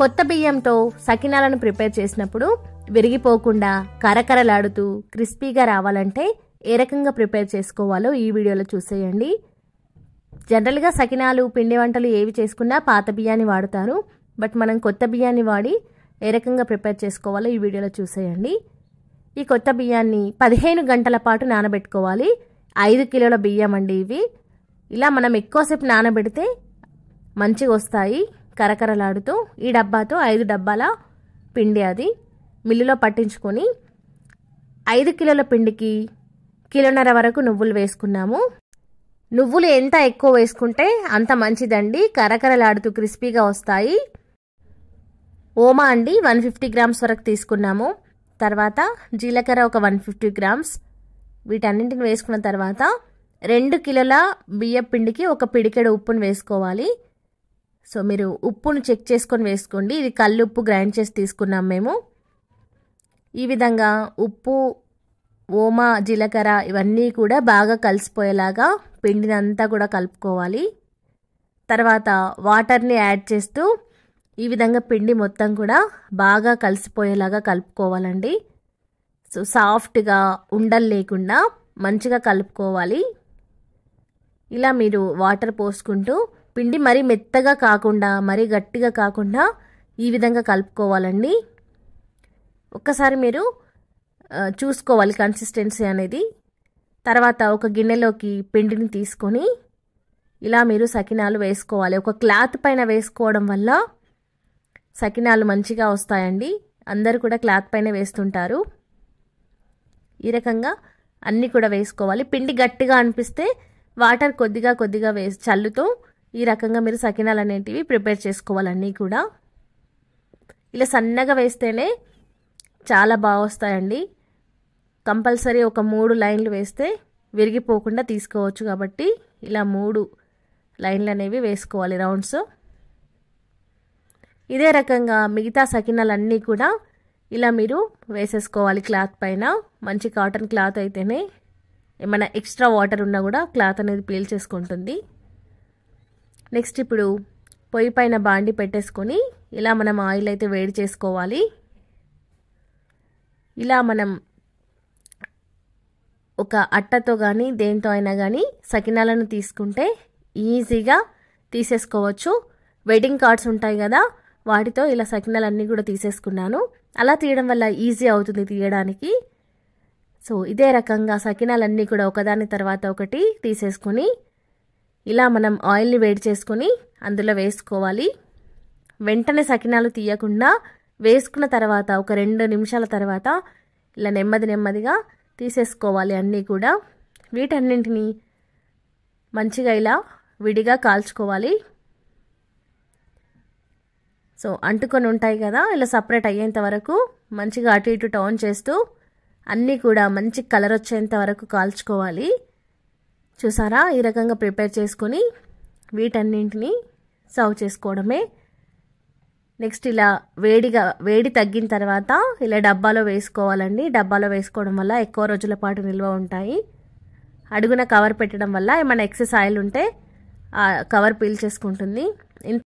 కొత్త బియ్యంతో సకినాలను ప్రిపేర్ చేసినప్పుడు విరిగిపోకుండా కరకరలాడుతూ క్రిస్పీగా రావాలంటే ఏ రకంగా ప్రిపేర్ చేసుకోవాలో ఈ వీడియోలో చూసేయండి జనరల్గా సకినాలు పిండి వంటలు ఏవి చేసుకున్నా పాత బియ్యాన్ని వాడుతారు బట్ మనం కొత్త బియ్యాన్ని వాడి ఏ రకంగా ప్రిపేర్ చేసుకోవాలో ఈ వీడియోలో చూసేయండి ఈ కొత్త బియ్యాన్ని పదిహేను గంటల పాటు నానబెట్టుకోవాలి ఐదు కిలోల బియ్యం అండి ఇవి ఇలా మనం ఎక్కువసేపు నానబెడితే మంచిగా వస్తాయి కరకరలాడుతూ ఈ డబ్బాతో ఐదు డబ్బాల పిండి అది మిల్లులో పట్టించుకొని ఐదు కిలోల పిండికి కిలోన్నర వరకు నువ్వులు వేసుకున్నాము నువ్వులు ఎంత ఎక్కువ వేసుకుంటే అంత మంచిదండి కరకరలాడుతూ క్రిస్పీగా వస్తాయి ఓమా అండి వన్ ఫిఫ్టీ గ్రామ్స్ వరకు తీసుకున్నాము తర్వాత జీలకర్ర ఒక వన్ ఫిఫ్టీ గ్రామ్స్ వీటన్నింటిని వేసుకున్న తర్వాత రెండు కిలోల బియ్య పిండికి ఒక పిడికెడు ఉప్పును వేసుకోవాలి సో మీరు ఉప్పును చెక్ చేసుకొని వేసుకోండి ఇది ఉప్పు గ్రైండ్ చేసి తీసుకున్నాం మేము ఈ విధంగా ఉప్పు ఓమా జీలకర్ర ఇవన్నీ కూడా బాగా కలిసిపోయేలాగా పిండినంతా కూడా కలుపుకోవాలి తర్వాత వాటర్ని యాడ్ చేస్తూ ఈ విధంగా పిండి మొత్తం కూడా బాగా కలిసిపోయేలాగా కలుపుకోవాలండి సో సాఫ్ట్గా ఉండలు లేకుండా మంచిగా కలుపుకోవాలి ఇలా మీరు వాటర్ పోసుకుంటూ పిండి మరీ మెత్తగా కాకుండా మరీ గట్టిగా కాకుండా ఈ విధంగా కలుపుకోవాలండి ఒక్కసారి మీరు చూసుకోవాలి కన్సిస్టెన్సీ అనేది తర్వాత ఒక గిన్నెలోకి పిండిని తీసుకొని ఇలా మీరు సకినాలు వేసుకోవాలి ఒక క్లాత్ పైన వేసుకోవడం వల్ల సకినాలు మంచిగా వస్తాయండి అందరు కూడా క్లాత్ పైన వేస్తుంటారు ఈ రకంగా అన్నీ కూడా వేసుకోవాలి పిండి గట్టిగా అనిపిస్తే వాటర్ కొద్దిగా కొద్దిగా వేసి చల్లుతూ ఈ రకంగా మీరు సకినాలు అనేటివి ప్రిపేర్ చేసుకోవాలన్నీ కూడా ఇలా సన్నగా వేస్తేనే చాలా బాగా వస్తాయండి కంపల్సరీ ఒక మూడు లైన్లు వేస్తే విరిగిపోకుండా తీసుకోవచ్చు కాబట్టి ఇలా మూడు లైన్లు అనేవి వేసుకోవాలి రౌండ్స్ ఇదే రకంగా మిగతా సకినాలన్నీ కూడా ఇలా మీరు వేసేసుకోవాలి క్లాత్ పైన మంచి కాటన్ క్లాత్ అయితేనే ఏమైనా ఎక్స్ట్రా వాటర్ ఉన్నా కూడా క్లాత్ అనేది పీల్ చేసుకుంటుంది నెక్స్ట్ ఇప్పుడు పొయ్యి పైన బాండి పెట్టేసుకొని ఇలా మనం ఆయిల్ అయితే వేడి చేసుకోవాలి ఇలా మనం ఒక అట్టతో కానీ దేంతో అయినా కానీ సకినాలను తీసుకుంటే ఈజీగా తీసేసుకోవచ్చు వెడ్డింగ్ కార్డ్స్ ఉంటాయి కదా వాటితో ఇలా సకినాలన్నీ కూడా తీసేసుకున్నాను అలా తీయడం వల్ల ఈజీ అవుతుంది తీయడానికి సో ఇదే రకంగా సకినాలన్నీ కూడా ఒకదాని తర్వాత ఒకటి తీసేసుకుని ఇలా మనం ఆయిల్ని వేడి చేసుకొని అందులో వేసుకోవాలి వెంటనే సకినాలు తీయకుండా వేసుకున్న తర్వాత ఒక రెండు నిమిషాల తర్వాత ఇలా నెమ్మది నెమ్మదిగా తీసేసుకోవాలి అన్నీ కూడా వీటన్నింటినీ మంచిగా ఇలా విడిగా కాల్చుకోవాలి సో అంటుకొని ఉంటాయి కదా ఇలా సపరేట్ అయ్యేంత వరకు మంచిగా అటు ఇటు టౌన్ చేస్తూ అన్నీ కూడా మంచి కలర్ వచ్చేంత వరకు కాల్చుకోవాలి చూసారా ఈ రకంగా ప్రిపేర్ చేసుకొని వీటన్నింటినీ సర్వ్ చేసుకోవడమే నెక్స్ట్ ఇలా వేడిగా వేడి తగ్గిన తర్వాత ఇలా డబ్బాలో వేసుకోవాలండి డబ్బాలో వేసుకోవడం వల్ల ఎక్కువ రోజుల పాటు నిల్వ ఉంటాయి అడుగున కవర్ పెట్టడం వల్ల ఏమైనా ఎక్సెస్ ఆయిల్ ఉంటే కవర్ పీల్ చేసుకుంటుంది ఇంత